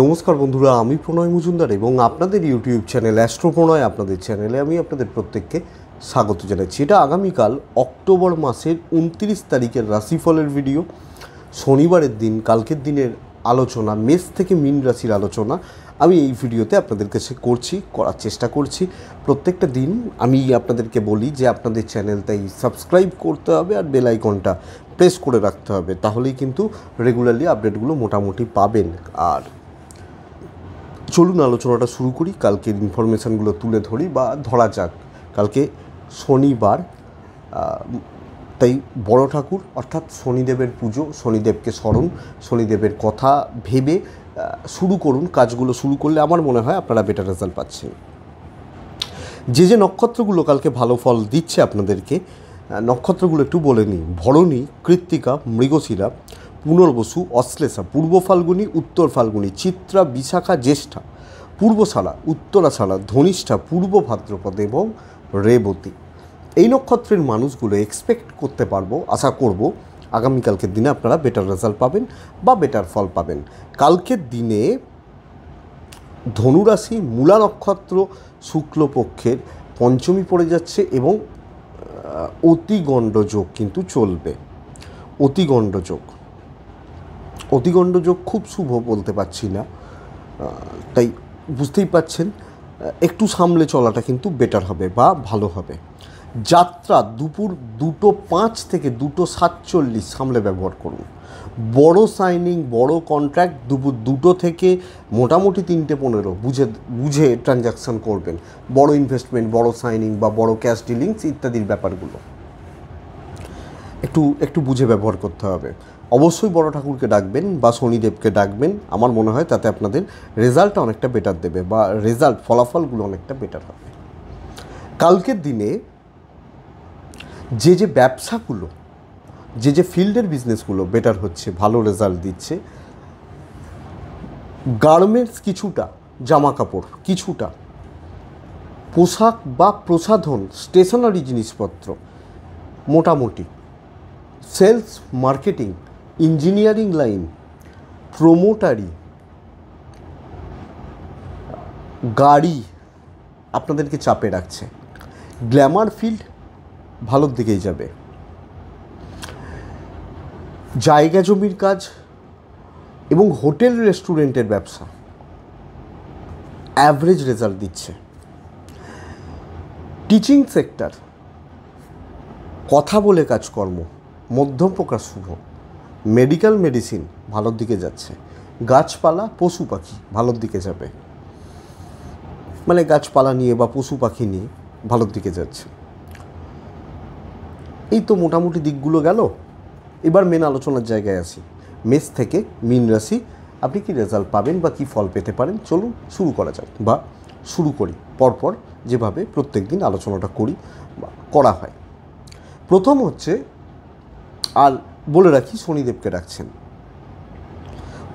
নমস্কার বন্ধুরা আমি প্রণয় মজুমদার এবং আপনাদের ইউটিউব চ্যানেল অ্যাস্ট্রো প্রণয় আপনাদের চ্যানেলে আমি আপনাদের প্রত্যেককে স্বাগত জানাচ্ছি এটা আগামীকাল অক্টোবর মাসের উনত্রিশ তারিখের রাশিফলের ভিডিও শনিবারের দিন কালকের দিনের আলোচনা মেষ থেকে মিন রাশির আলোচনা আমি এই ভিডিওতে আপনাদের কাছে করছি করার চেষ্টা করছি প্রত্যেকটা দিন আমি আপনাদেরকে বলি যে আপনাদের চ্যানেলটাই সাবস্ক্রাইব করতে হবে আর বেল আইকনটা প্রেস করে রাখতে হবে তাহলেই কিন্তু রেগুলারলি আপডেটগুলো মোটামুটি পাবেন আর চলুন আলোচনাটা শুরু করি কালকের ইনফরমেশানগুলো তুলে ধরি বা ধরা যাক কালকে শনিবার তাই বড় ঠাকুর অর্থাৎ শনিদেবের পুজো শনিদেবকে স্মরণ শনিদেবের কথা ভেবে শুরু করুন কাজগুলো শুরু করলে আমার মনে হয় আপনারা বেটার রেজাল্ট পাচ্ছেন যে যে নক্ষত্রগুলো কালকে ভালো ফল দিচ্ছে আপনাদেরকে নক্ষত্রগুলো একটু বলে নিই ভরণী কৃত্তিকা মৃগশিরা পুনর্বসু অশ্লেষা পূর্ব ফাল্গুনি উত্তর ফাল্গুনি চিত্রা বিশাখা জ্যেষ্ঠা পূর্বশালা উত্তরাশালা ধনিষ্ঠা পূর্ব ভাদ্রপদ এবং রেবতী এই নক্ষত্রের মানুষগুলো এক্সপেক্ট করতে পারবো আশা করব আগামীকালকের দিনে আপনারা বেটার রেজাল্ট পাবেন বা বেটার ফল পাবেন কালকের দিনে ধনুরাশি মূলা নক্ষত্র শুক্লপক্ষের পঞ্চমী পড়ে যাচ্ছে এবং অতিগণ্ডযোগ কিন্তু চলবে অতিগণ্ডযোগ অতিগণ্ড যোগ খুব শুভ বলতে পারছি না তাই বুঝতেই পাচ্ছেন একটু সামলে চলাটা কিন্তু বেটার হবে বা ভালো হবে যাত্রা দুপুর দুটো পাঁচ থেকে দুটো সাতচল্লিশ সামলে ব্যবহার করুন বড় সাইনিং বড় কন্ট্রাক্ট দুপুর দুটো থেকে মোটামুটি তিনটে পনেরো বুঝে বুঝে ট্রানজ্যাকশান করবেন বড় ইনভেস্টমেন্ট বড় সাইনিং বা বড় ক্যাশ ডিলিংস ইত্যাদির ব্যাপারগুলো একটু একটু বুঝে ব্যবহার করতে হবে অবশ্যই বড় ঠাকুরকে ডাকবেন বা শনিদেবকে ডাকবেন আমার মনে হয় তাতে আপনাদের রেজাল্টটা অনেকটা বেটার দেবে বা রেজাল্ট ফলাফলগুলো অনেকটা বেটার হবে কালকের দিনে যে যে ব্যবসাগুলো যে যে ফিল্ডের বিজনেসগুলো বেটার হচ্ছে ভালো রেজাল্ট দিচ্ছে গার্মেন্টস কিছুটা জামা কাপড় কিছুটা পোশাক বা প্রসাধন স্টেশনারি জিনিসপত্র মোটামুটি সেলস মার্কেটিং ইঞ্জিনিয়ারিং লাইন প্রোমোটারি গাড়ি আপনাদেরকে চাপে রাখছে গ্ল্যামার ফিল্ড ভালোর দিকেই যাবে জায়গা জমির কাজ এবং হোটেল রেস্টুরেন্টের ব্যবসা অ্যাভারেজ রেজাল্ট দিচ্ছে টিচিং সেক্টর কথা বলে কাজকর্ম মধ্যম প্রকাশ শুভ মেডিকেল মেডিসিন ভালোর দিকে যাচ্ছে গাছপালা পশু পাখি ভালোর দিকে যাবে মানে গাছপালা নিয়ে বা পশু পাখি নিয়ে ভালোর দিকে যাচ্ছে এই তো মোটামুটি দিকগুলো গেল এবার মেন আলোচনার জায়গায় আসি মেষ থেকে মিন রাশি আপনি কি রেজাল্ট পাবেন বা কি ফল পেতে পারেন চলুন শুরু করা যাক বা শুরু করি পরপর যেভাবে প্রত্যেক দিন আলোচনাটা করি বা করা হয় প্রথম হচ্ছে আর বলে রাখি শনিদেবকে ডাকছেন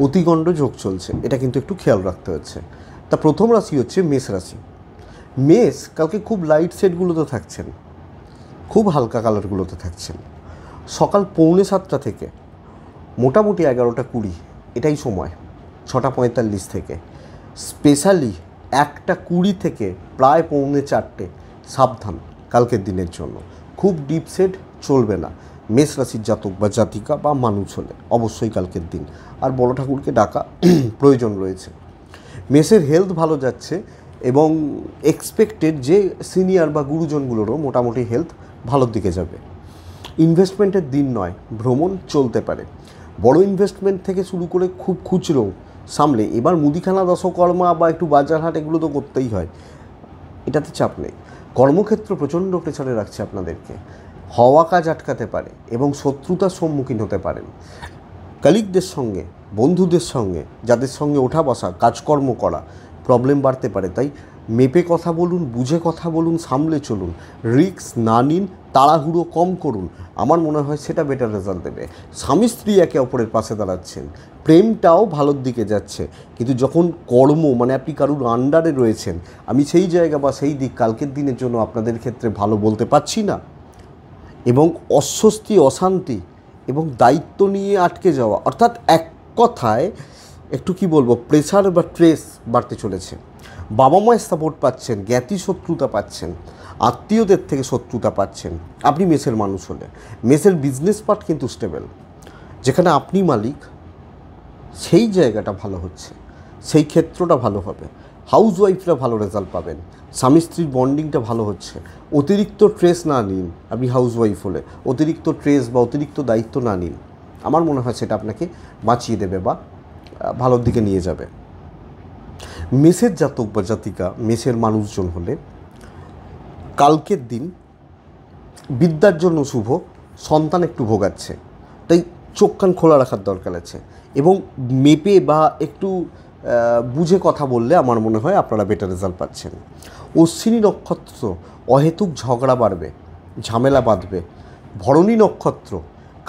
অতিগণ্ড যোগ চলছে এটা কিন্তু একটু খেয়াল রাখতে হচ্ছে তা প্রথম রাশি হচ্ছে মেষ রাশি মেষ কালকে খুব লাইট সেটগুলোতে থাকছেন খুব হালকা কালারগুলোতে থাকছেন সকাল পৌনে সাতটা থেকে মোটামুটি এগারোটা কুড়ি এটাই সময় ছটা পঁয়তাল্লিশ থেকে স্পেশালি একটা কুড়ি থেকে প্রায় পৌনে চারটে সাবধান কালকের দিনের জন্য খুব ডিপ সেট চলবে না মেষ রাশির জাতক বা জাতিকা বা মানুষ হলে অবশ্যই কালকের দিন আর বড় ঠাকুরকে ডাকা প্রয়োজন রয়েছে মেষের হেলথ ভালো যাচ্ছে এবং এক্সপেক্টেড যে সিনিয়র বা গুরুজনগুলোরও মোটামুটি হেলথ ভালোর দিকে যাবে ইনভেস্টমেন্টের দিন নয় ভ্রমণ চলতে পারে বড় ইনভেস্টমেন্ট থেকে শুরু করে খুব খুচরো সামলে এবার মুদিখানা দশকর্মা বা একটু বাজার হাট এগুলো তো করতেই হয় এটাতে চাপ নেই কর্মক্ষেত্র প্রচণ্ড প্রেসারে রাখছে আপনাদেরকে হওয়া কাজ আটকাতে পারে এবং শত্রুতার সম্মুখীন হতে পারেন কালিকদের সঙ্গে বন্ধুদের সঙ্গে যাদের সঙ্গে ওঠা বসা কাজকর্ম করা প্রবলেম বাড়তে পারে তাই মেপে কথা বলুন বুঝে কথা বলুন সামলে চলুন রিক্স না নিন তাড়াহুড়ো কম করুন আমার মনে হয় সেটা বেটার রেজাল্ট দেবে স্বামী স্ত্রী একে অপরের পাশে দাঁড়াচ্ছেন প্রেমটাও ভালোর দিকে যাচ্ছে কিন্তু যখন কর্ম মানে আপনি কারুর আন্ডারে রয়েছেন আমি সেই জায়গা বা সেই দিক কালকের দিনের জন্য আপনাদের ক্ষেত্রে ভালো বলতে পারছি না এবং অস্বস্তি অশান্তি এবং দায়িত্ব নিয়ে আটকে যাওয়া অর্থাৎ এক কথায় একটু কি বলবো প্রেশার বা ট্রেস বাড়তে চলেছে বাবা মায়ের সাপোর্ট পাচ্ছেন জ্ঞাতি শত্রুতা পাচ্ছেন আত্মীয়দের থেকে শত্রুতা পাচ্ছেন আপনি মেসের মানুষ হলে মেসের বিজনেস পার্ট কিন্তু স্টেবল যেখানে আপনি মালিক সেই জায়গাটা ভালো হচ্ছে সেই ক্ষেত্রটা ভালো হবে হাউস ওয়াইফরা ভালো রেজাল্ট পাবেন স্বামী স্ত্রীর বন্ডিংটা ভালো হচ্ছে অতিরিক্ত ট্রেস না নিন আপনি হাউস ওয়াইফ হলে অতিরিক্ত ট্রেস বা অতিরিক্ত দায়িত্ব না নিন আমার মনে হয় সেটা আপনাকে বাঁচিয়ে দেবে বা ভালোর দিকে নিয়ে যাবে মেসের জাতক বা জাতিকা মেসের মানুষজন হলে কালকের দিন বিদ্যার জন্য শুভ সন্তান একটু ভোগাচ্ছে তাই চোখ কান খোলা রাখার দরকার আছে এবং মেপে বা একটু বুঝে কথা বললে আমার মনে হয় আপনারা বেটার রেজাল্ট পাচ্ছেন অশ্বিনী নক্ষত্র অহেতুক ঝগড়া বাড়বে ঝামেলা বাঁধবে ভরণী নক্ষত্র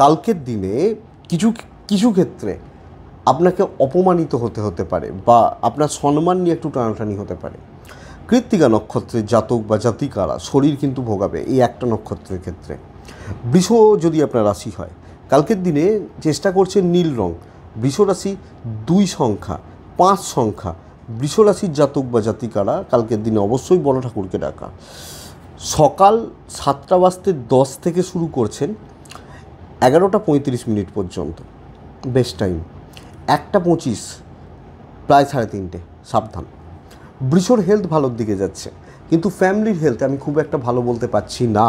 কালকের দিনে কিছু কিছু ক্ষেত্রে আপনাকে অপমানিত হতে হতে পারে বা আপনার সম্মান নিয়ে একটু টানাটানি হতে পারে কৃত্তিকা নক্ষত্রের জাতক বা জাতিকারা শরীর কিন্তু ভোগাবে এই একটা নক্ষত্রের ক্ষেত্রে বৃষ যদি আপনার রাশি হয় কালকের দিনে চেষ্টা করছে নীল রং বৃষ রাশি দুই সংখ্যা পাঁচ সংখ্যা বৃষরাশির জাতক বা জাতিকারা কালকের দিনে অবশ্যই বড় ঠাকুরকে ডাকা সকাল সাতটা বাজতে দশ থেকে শুরু করছেন এগারোটা পঁয়ত্রিশ মিনিট পর্যন্ত বেস্ট টাইম একটা পঁচিশ প্রায় সাড়ে তিনটে সাবধান বৃষর হেলথ ভালোর দিকে যাচ্ছে কিন্তু ফ্যামিলির হেলথ আমি খুব একটা ভালো বলতে পারছি না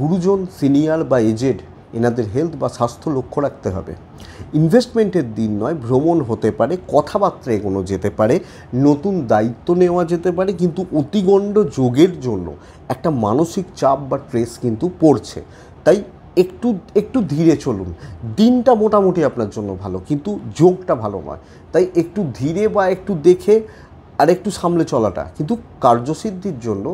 গুরুজন সিনিয়র বা এজেড এনাদের হেলথ বা স্বাস্থ্য লক্ষ্য রাখতে হবে ইনভেস্টমেন্টের দিন নয় ভ্রমণ হতে পারে কথাবার্তা এগোনো যেতে পারে নতুন দায়িত্ব নেওয়া যেতে পারে কিন্তু অতিগণ্ড যোগের জন্য একটা মানসিক চাপ বা ট্রেস কিন্তু পড়ছে তাই একটু একটু ধীরে চলুন দিনটা মোটামুটি আপনার জন্য ভালো কিন্তু যোগটা ভালো নয় তাই একটু ধীরে বা একটু দেখে আর একটু সামলে চলাটা কিন্তু কার্যসিদ্ধির জন্য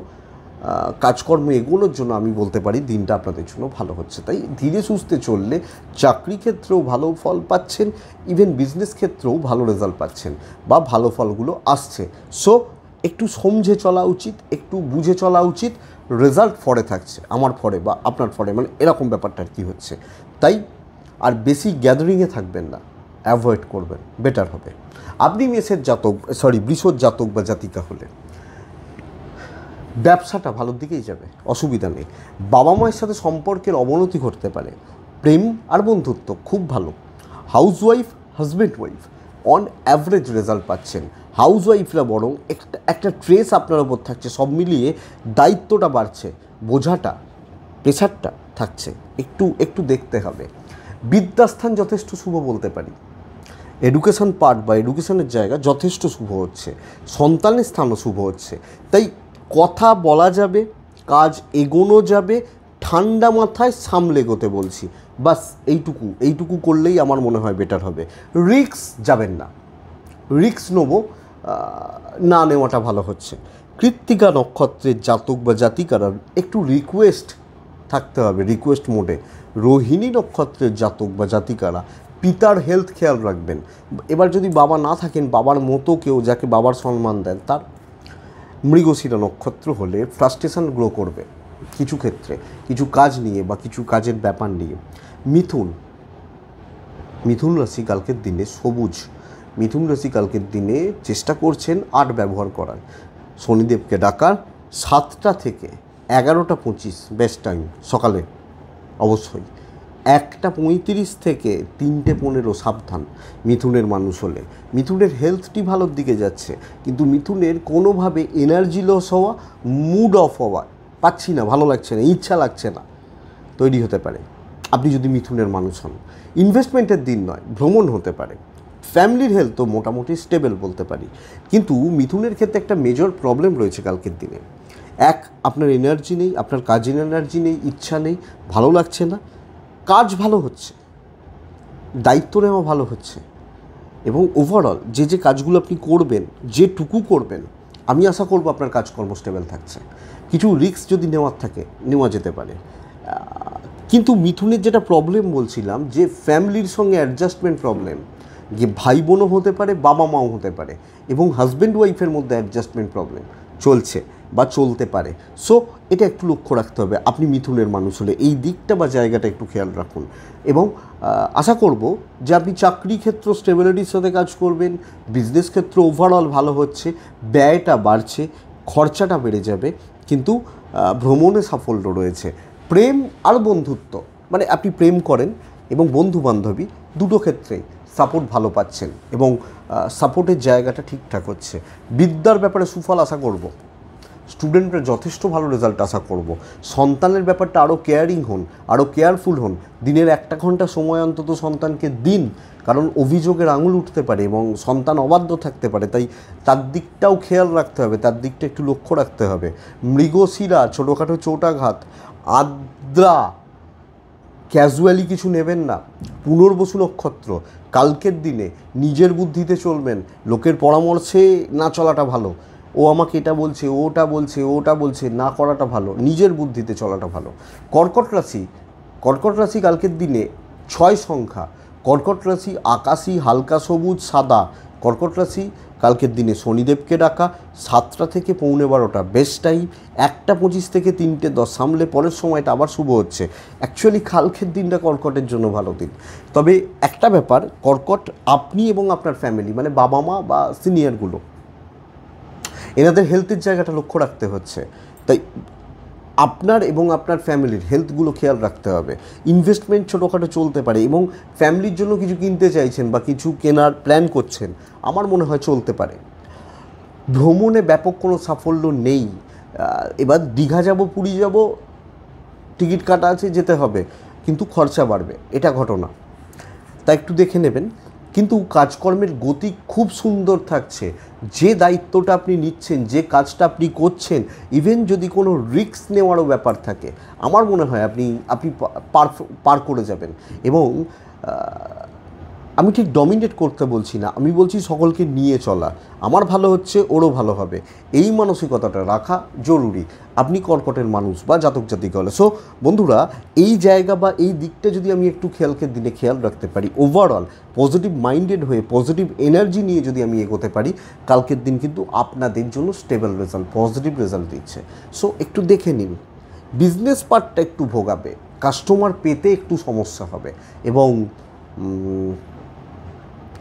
কাজকর্ম এগুলোর জন্য আমি বলতে পারি দিনটা আপনাদের জন্য ভালো হচ্ছে তাই ধীরে সুস্থে চললে চাকরি ক্ষেত্রেও ভালো ফল পাচ্ছেন ইভেন বিজনেস ক্ষেত্রেও ভালো রেজাল্ট পাচ্ছেন বা ভালো ফলগুলো আসছে সো একটু সমঝে চলা উচিত একটু বুঝে চলা উচিত রেজাল্ট ফরে থাকছে আমার ফরে বা আপনার ফরে মানে এরকম ব্যাপারটা আর কি হচ্ছে তাই আর বেশি গ্যাদারিংয়ে থাকবেন না অ্যাভয়েড করবেন বেটার হবে আপনি মেসের জাতক সরি বৃষর জাতক বা জাতিকা হলে ব্যবসাটা ভালোর দিকেই যাবে অসুবিধা নেই বাবা মায়ের সাথে সম্পর্কের অবনতি ঘটতে পারে প্রেম আর বন্ধুত্ব খুব ভালো wife husband wife on average result পাচ্ছেন ওয়াইফরা বরং একটা একটা ট্রেস আপনার ওপর থাকছে সব মিলিয়ে দায়িত্বটা বাড়ছে বোঝাটা প্রেশারটা থাকছে একটু একটু দেখতে হবে বিদ্যাস্থান যথেষ্ট শুভ বলতে পারি এডুকেশন পার্ট বা এডুকেশনের জায়গা যথেষ্ট শুভ হচ্ছে সন্তানের স্থানও শুভ হচ্ছে তাই কথা বলা যাবে কাজ এগোনো যাবে ঠান্ডা মাথায় সামলে গোতে বলছি বাস এইটুকু এইটুকু করলেই আমার মনে হয় বেটার হবে রিক্স যাবেন না রিক্স নেব না নেওয়াটা ভালো হচ্ছে কৃত্তিকা নক্ষত্রের জাতক বা জাতিকারা একটু রিকোয়েস্ট থাকতে হবে রিকোয়েস্ট মোডে রোহিণী নক্ষত্রের জাতক বা জাতিকারা পিতার হেলথ খেয়াল রাখবেন এবার যদি বাবা না থাকেন বাবার মতো কেউ যাকে বাবার সম্মান দেন তার মৃগশিরা নক্ষত্র হলে ফ্রাস্ট্রেশন গ্রো করবে কিছু ক্ষেত্রে কিছু কাজ নিয়ে বা কিছু কাজের ব্যাপার নিয়ে মিথুন মিথুন রাশি কালকের দিনে সবুজ মিথুন রাশি কালকের দিনে চেষ্টা করছেন আট ব্যবহার করার শনিদেবকে ডাকার সাতটা থেকে এগারোটা পঁচিশ বেস্ট টাইম সকালে অবশ্যই একটা পঁয়ত্রিশ থেকে তিনটে পনেরো সাবধান মিথুনের মানুষ হলে মিথুনের হেলথটি ভালোর দিকে যাচ্ছে কিন্তু মিথুনের কোনোভাবে এনার্জি লস হওয়া মুড অফ হওয়া পাচ্ছি না ভালো লাগছে না ইচ্ছা লাগছে না তৈরি হতে পারে আপনি যদি মিথুনের মানুষ হন ইনভেস্টমেন্টের দিন নয় ভ্রমণ হতে পারে ফ্যামিলির হেলথ তো মোটামুটি স্টেবল বলতে পারি কিন্তু মিথুনের ক্ষেত্রে একটা মেজর প্রবলেম রয়েছে কালকের দিনে এক আপনার এনার্জি নেই আপনার কাজের এনার্জি নেই ইচ্ছা নেই ভালো লাগছে না কাজ ভালো হচ্ছে দায়িত্ব নেওয়া ভালো হচ্ছে এবং ওভারঅল যে যে কাজগুলো আপনি করবেন যেটুকু করবেন আমি আশা করব আপনার কাজকর্ম স্টেবল থাকছে কিছু রিস্ক যদি নেওয়ার থাকে নেওয়া যেতে পারে কিন্তু মিথুনের যেটা প্রবলেম বলছিলাম যে ফ্যামিলির সঙ্গে অ্যাডজাস্টমেন্ট প্রবলেম যে ভাই বোনও হতে পারে বাবা মাও হতে পারে এবং হাজব্যান্ড ওয়াইফের মধ্যে অ্যাডজাস্টমেন্ট প্রবলেম চলছে বা চলতে পারে সো এটা একটু লক্ষ্য রাখতে হবে আপনি মিথুনের মানুষ হলে এই দিকটা বা জায়গাটা একটু খেয়াল রাখুন এবং আশা করব যে আপনি চাকরি ক্ষেত্র স্টেবিলিটির সাথে কাজ করবেন বিজনেস ক্ষেত্র ওভারঅল ভালো হচ্ছে ব্যয়টা বাড়ছে খরচাটা বেড়ে যাবে কিন্তু ভ্রমণে সাফল্য রয়েছে প্রেম আর বন্ধুত্ব মানে আপনি প্রেম করেন এবং বন্ধু বান্ধবী দুটো ক্ষেত্রেই সাপোর্ট ভালো পাচ্ছেন এবং সাপোর্টের জায়গাটা ঠিকঠাক হচ্ছে বিদ্যার ব্যাপারে সুফল আশা করব স্টুডেন্টরা যথেষ্ট ভালো রেজাল্ট আশা করব সন্তানের ব্যাপারটা আরও কেয়ারিং হন আরও কেয়ারফুল হন দিনের একটা ঘন্টা সময় অন্তত সন্তানকে দিন কারণ অভিযোগের আঙুল উঠতে পারে এবং সন্তান অবাধ্য থাকতে পারে তাই তার দিকটাও খেয়াল রাখতে হবে তার দিকটা একটু লক্ষ্য রাখতে হবে মৃগশিরা ছোটোখাটো চোটাঘাত আদ্রা ক্যাজুয়ালি কিছু নেবেন না পুনর্বসু নক্ষত্র কালকের দিনে নিজের বুদ্ধিতে চলবেন লোকের পরামর্শে না চলাটা ভালো ও আমাকে এটা বলছে ওটা বলছে ওটা বলছে না করাটা ভালো নিজের বুদ্ধিতে চলাটা ভালো কর্কট রাশি কর্কট রাশি কালকের দিনে ছয় সংখ্যা কর্কট রাশি আকাশি হালকা সবুজ সাদা কর্কট রাশি কালকের দিনে শনিদেবকে ডাকা সাতটা থেকে পৌনে বারোটা বেস্ট টাইম একটা পঁচিশ থেকে তিনটে দশ সামলে পরের সময়টা আবার শুভ হচ্ছে অ্যাকচুয়ালি কালকের দিনটা কর্কটের জন্য ভালো দিন তবে একটা ব্যাপার কর্কট আপনি এবং আপনার ফ্যামিলি মানে বাবা মা বা সিনিয়রগুলো এনাদের হেলথের জায়গাটা লক্ষ্য রাখতে হচ্ছে তাই আপনার এবং আপনার ফ্যামিলির হেলথগুলো খেয়াল রাখতে হবে ইনভেস্টমেন্ট ছোটোখাটো চলতে পারে এবং ফ্যামিলির জন্য কিছু কিনতে চাইছেন বা কিছু কেনার প্ল্যান করছেন আমার মনে হয় চলতে পারে ভ্রমণে ব্যাপক কোনো সাফল্য নেই এবার দীঘা যাব পুরী যাব টিকিট কাটা আছে যেতে হবে কিন্তু খরচা বাড়বে এটা ঘটনা তা একটু দেখে নেবেন কিন্তু কাজকর্মের গতি খুব সুন্দর থাকছে যে দায়িত্বটা আপনি নিচ্ছেন যে কাজটা আপনি করছেন ইভেন যদি কোনো রিক্স নেওয়ারও ব্যাপার থাকে আমার মনে হয় আপনি আপনি পার পার করে যাবেন এবং আমি ঠিক ডমিনেট করতে বলছি না আমি বলছি সকলকে নিয়ে চলা আমার ভালো হচ্ছে ওরও ভালো হবে এই মানসিকতাটা রাখা জরুরি আপনি কর্কটের মানুষ বা জাতক জাতি গলে সো বন্ধুরা এই জায়গা বা এই দিকটা যদি আমি একটু খেয়ালকে দিনে খেয়াল রাখতে পারি ওভারঅল পজিটিভ মাইন্ডেড হয়ে পজিটিভ এনার্জি নিয়ে যদি আমি এগোতে পারি কালকের দিন কিন্তু আপনাদের জন্য স্টেবল রেজাল্ট পজিটিভ রেজাল্ট দিচ্ছে সো একটু দেখে নিন বিজনেস পার্টটা একটু ভোগাবে কাস্টমার পেতে একটু সমস্যা হবে এবং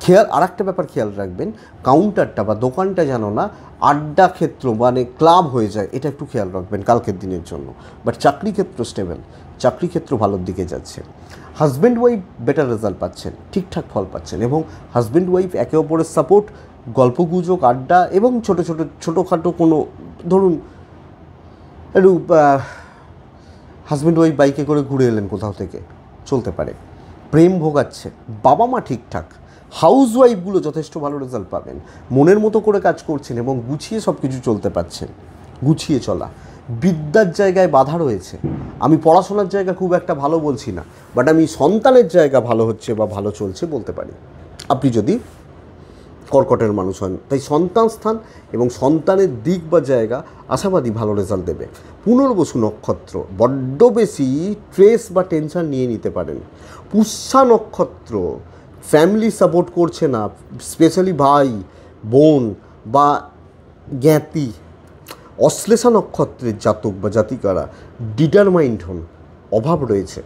খেয়াল আর একটা ব্যাপার খেয়াল রাখবেন কাউন্টারটা বা দোকানটা যেন না আড্ডা ক্ষেত্র মানে ক্লাব হয়ে যায় এটা একটু খেয়াল রাখবেন কালকের দিনের জন্য বাট চাকরি ক্ষেত্র স্টেবেল চাকরি ক্ষেত্র ভালোর দিকে যাচ্ছে হাজব্যান্ড ওয়াইফ বেটার রেজাল্ট পাচ্ছেন ঠিকঠাক ফল পাচ্ছেন এবং হাজব্যান্ড ওয়াইফ একে অপরের সাপোর্ট গল্পগুজব আড্ডা এবং ছোট ছোট ছোটোখাটো কোনো ধরুন একটু হাজব্যান্ড ওয়াইফ বাইকে করে ঘুরে এলেন কোথাও থেকে চলতে পারে প্রেম ভোগাচ্ছে বাবা মা ঠিকঠাক হাউস ওয়াইফগুলো যথেষ্ট ভালো রেজাল্ট পাবেন মনের মতো করে কাজ করছেন এবং গুছিয়ে সব কিছু চলতে পারছেন গুছিয়ে চলা বিদ্যার জায়গায় বাধা রয়েছে আমি পড়াশোনার জায়গা খুব একটা ভালো বলছি না বাট আমি সন্তানের জায়গা ভালো হচ্ছে বা ভালো চলছে বলতে পারি আপনি যদি কর্কটের মানুষ হন তাই সন্তান স্থান এবং সন্তানের দিক বা জায়গা আশাবাদী ভালো রেজাল্ট দেবে পুনর্বসু নক্ষত্র বড্ড বেশি ট্রেস বা টেনশন নিয়ে নিতে পারেন পুষ্যা নক্ষত্র ফ্যামিলি সাপোর্ট করছে না স্পেশালি ভাই বোন বা জ্ঞাতি অশ্লেষা নক্ষত্রের জাতক বা জাতিকারা ডিটারমাইন্ড হন অভাব রয়েছে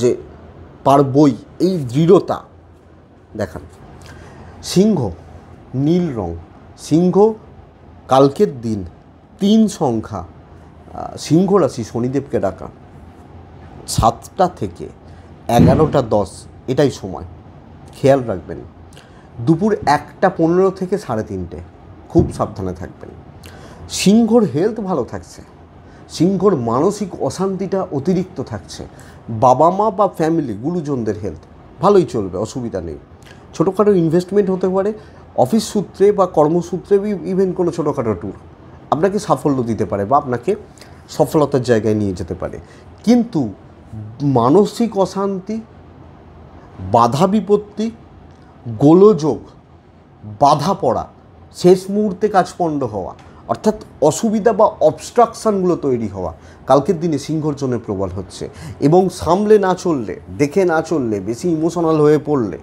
যে পারবই এই দৃঢ়তা দেখান সিংহ নীল রং সিংহ কালকের দিন তিন সংখ্যা সিংহ রাশি শনিদেবকে ডাকা সাতটা থেকে এগারোটা দশ এটাই সময় খেয়াল রাখবেন দুপুর একটা পনেরো থেকে সাড়ে তিনটে খুব সাবধানে থাকবেন সিংহর হেলথ ভালো থাকছে সিংহর মানসিক অশান্তিটা অতিরিক্ত থাকছে বাবা মা বা ফ্যামিলি গুরুজনদের হেলথ ভালোই চলবে অসুবিধা নেই ছোটোখাটো ইনভেস্টমেন্ট হতে পারে অফিস সূত্রে বা কর্মসূত্রে ইভেন কোনো ছোটোখাটো ট্যুর আপনাকে সাফল্য দিতে পারে বা আপনাকে সফলতার জায়গায় নিয়ে যেতে পারে কিন্তু মানসিক অশান্তি বাধা বিপত্তি গোলযোগ বাধা পড়া শেষ মুহূর্তে কাজপণ্ড হওয়া অর্থাৎ অসুবিধা বা অবস্ট্রাকশানগুলো তৈরি হওয়া কালকের দিনে সিংহর্জনে প্রবল হচ্ছে এবং সামলে না চললে দেখে না চললে বেশি ইমোশনাল হয়ে পড়লে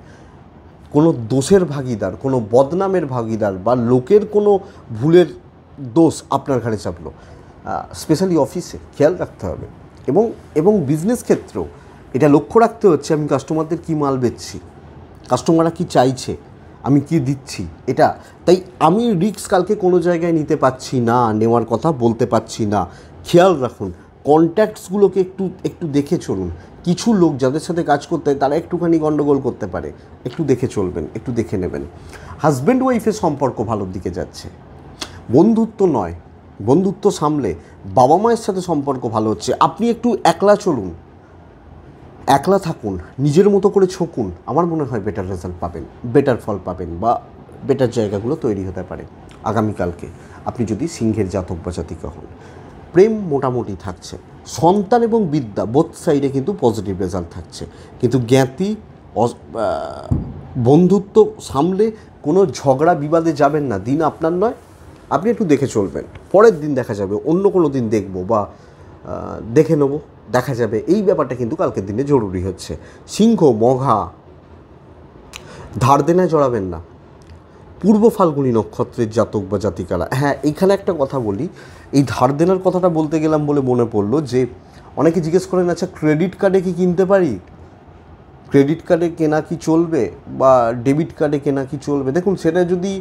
কোনো দোষের ভাগিদার কোনো বদনামের ভাগিদার বা লোকের কোনো ভুলের দোষ আপনার ঘাড়ে চাপলো স্পেশালি অফিসে খেয়াল রাখতে হবে এবং এবং বিজনেস ক্ষেত্রেও এটা লক্ষ্য রাখতে হচ্ছে আমি কাস্টমারদের কী মাল বেচছি কাস্টমাররা কি চাইছে আমি কি দিচ্ছি এটা তাই আমি রিক্স কালকে কোনো জায়গায় নিতে পাচ্ছি না নেওয়ার কথা বলতে পাচ্ছি না খেয়াল রাখুন কন্ট্যাক্টসগুলোকে একটু একটু দেখে চলুন কিছু লোক যাদের সাথে কাজ করতে হয় তারা একটুখানি গণ্ডগোল করতে পারে একটু দেখে চলবেন একটু দেখে নেবেন হাজব্যান্ড ওয়াইফের সম্পর্ক ভালোর দিকে যাচ্ছে বন্ধুত্ব নয় বন্ধুত্ব সামলে বাবা মায়ের সাথে সম্পর্ক ভালো হচ্ছে আপনি একটু একলা চলুন একলা থাকুন নিজের মতো করে ছকুন আমার মনে হয় বেটার রেজাল্ট পাবেন বেটার ফল পাবেন বা বেটার জায়গাগুলো তৈরি হতে পারে আগামীকালকে আপনি যদি সিংহের জাতক বা জাতিকা হন প্রেম মোটামুটি থাকছে সন্তান এবং বিদ্যা বোধ সাইডে কিন্তু পজিটিভ রেজাল্ট থাকছে কিন্তু জ্ঞাতি বন্ধুত্ব সামলে কোনো ঝগড়া বিবাদে যাবেন না দিন আপনার নয় আপনি একটু দেখে চলবেন পরের দিন দেখা যাবে অন্য কোনো দিন দেখব বা দেখে নেবো দেখা যাবে এই ব্যাপারটা কিন্তু কালকের দিনে জরুরি হচ্ছে সিংহ মঘা ধার দেনায় জড়াবেন না পূর্ব ফাল্গুনি নক্ষত্রের জাতক বা জাতিকারা হ্যাঁ এখানে একটা কথা বলি এই ধার দেনার কথাটা বলতে গেলাম বলে মনে পড়লো যে অনেকে জিজ্ঞেস করেন আচ্ছা ক্রেডিট কার্ডে কি কিনতে পারি ক্রেডিট কার্ডে কেনা কি চলবে বা ডেবিট কার্ডে কেনা কি চলবে দেখুন সেটা যদি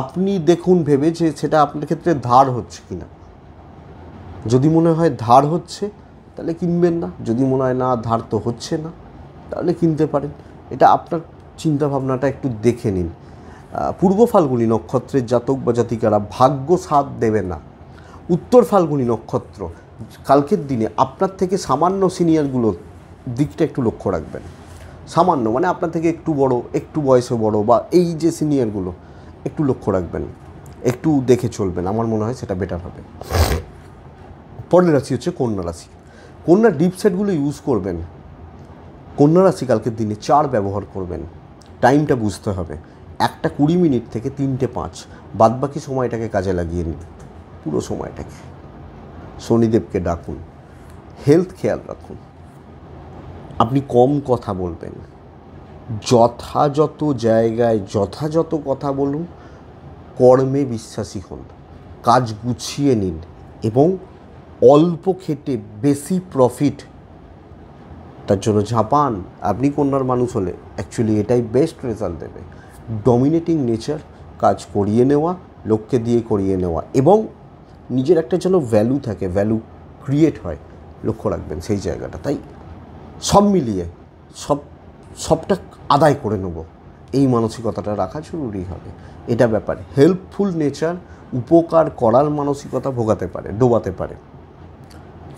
আপনি দেখুন ভেবে যে সেটা আপনার ক্ষেত্রে ধার হচ্ছে কি না যদি মনে হয় ধার হচ্ছে তাহলে কিনবেন না যদি মনে হয় না ধার তো হচ্ছে না তাহলে কিনতে পারেন এটা আপনার চিন্তাভাবনাটা একটু দেখে নিন পূর্ব ফাল্গুনি নক্ষত্রের জাতক বা জাতিকারা ভাগ্য সাথ দেবে না উত্তর ফাল্গুনি নক্ষত্র কালকের দিনে আপনার থেকে সামান্য সিনিয়রগুলোর দিকটা একটু লক্ষ্য রাখবেন সামান্য মানে আপনার থেকে একটু বড় একটু বয়সে বড় বা এই যে সিনিয়রগুলো একটু লক্ষ্য রাখবেন একটু দেখে চলবেন আমার মনে হয় সেটা বেটার হবে পরের রাশি হচ্ছে কন্যা রাশি কন্যার সেটগুলো ইউজ করবেন কন্যা রাশি কালকের দিনে চার ব্যবহার করবেন টাইমটা বুঝতে হবে একটা কুড়ি মিনিট থেকে তিনটে পাঁচ বাদবাকি সময়টাকে কাজে লাগিয়ে নিন পুরো সময়টাকে শনিদেবকে ডাকুন হেলথ খেয়াল রাখুন আপনি কম কথা বলবেন যথাযথ জায়গায় যথাযথ কথা বলুন কর্মে বিশ্বাসী হন কাজ গুছিয়ে নিন এবং অল্প খেটে বেশি প্রফিট তার জন্য জাপান আপনি কন্যার মানুষ হলে অ্যাকচুয়ালি এটাই বেস্ট রেজাল্ট দেবে ডমিনেটিং নেচার কাজ করিয়ে নেওয়া লোককে দিয়ে করিয়ে নেওয়া এবং নিজের একটা যেন ভ্যালু থাকে ভ্যালু ক্রিয়েট হয় লক্ষ্য রাখবেন সেই জায়গাটা তাই সব মিলিয়ে সব সবটা আদায় করে নেব এই মানসিকতাটা রাখা জরুরি হবে এটা ব্যাপার হেল্পফুল নেচার উপকার করার মানসিকতা ভোগাতে পারে ডোবাতে পারে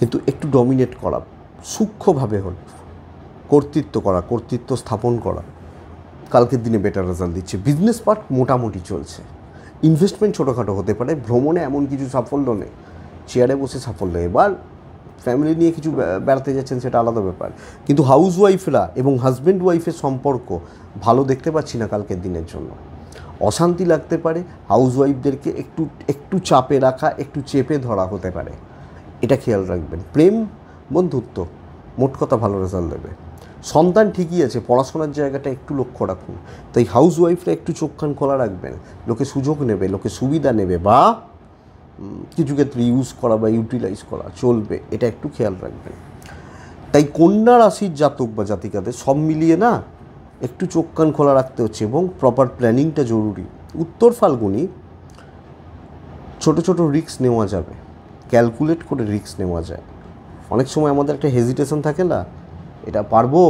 কিন্তু একটু ডমিনেট করা সূক্ষ্মভাবে হল কর্তৃত্ব করা কর্তৃত্ব স্থাপন করা কালকের দিনে বেটার রেজাল্ট দিচ্ছে বিজনেস পার্ট মোটামুটি চলছে ইনভেস্টমেন্ট ছোটোখাটো হতে পারে ভ্রমণে এমন কিছু সাফল্য নেই চেয়ারে বসে সাফল্য এবার ফ্যামিলি নিয়ে কিছু বেড়াতে যাচ্ছেন সেটা আলাদা ব্যাপার কিন্তু হাউস ওয়াইফরা এবং হাজব্যান্ড ওয়াইফের সম্পর্ক ভালো দেখতে পাচ্ছি না কালকের দিনের জন্য অশান্তি লাগতে পারে হাউস ওয়াইফদেরকে একটু একটু চাপে রাখা একটু চেপে ধরা হতে পারে এটা খেয়াল রাখবেন প্রেম বন্ধুত্ব মোট কথা ভালো রেজাল্ট দেবে সন্তান ঠিকই আছে পড়াশোনার জায়গাটা একটু লক্ষ্য রাখুন তাই হাউস ওয়াইফরা একটু চোখ কান খোলা রাখবেন লোকে সুযোগ নেবে লোকে সুবিধা নেবে বা কিছু ক্ষেত্রে ইউজ করা বা ইউটিলাইজ করা চলবে এটা একটু খেয়াল রাখবেন তাই কন্যা রাশির জাতক বা জাতিকাদের সব মিলিয়ে না একটু চোখ কান খোলা রাখতে হচ্ছে এবং প্রপার প্ল্যানিংটা জরুরি উত্তর ফাল্গুনি ছোট ছোট রিস্ক নেওয়া যাবে ক্যালকুলেট করে রিস্ক নেওয়া যায় অনেক সময় আমাদের একটা হেজিটেশন থাকে না এটা পারবো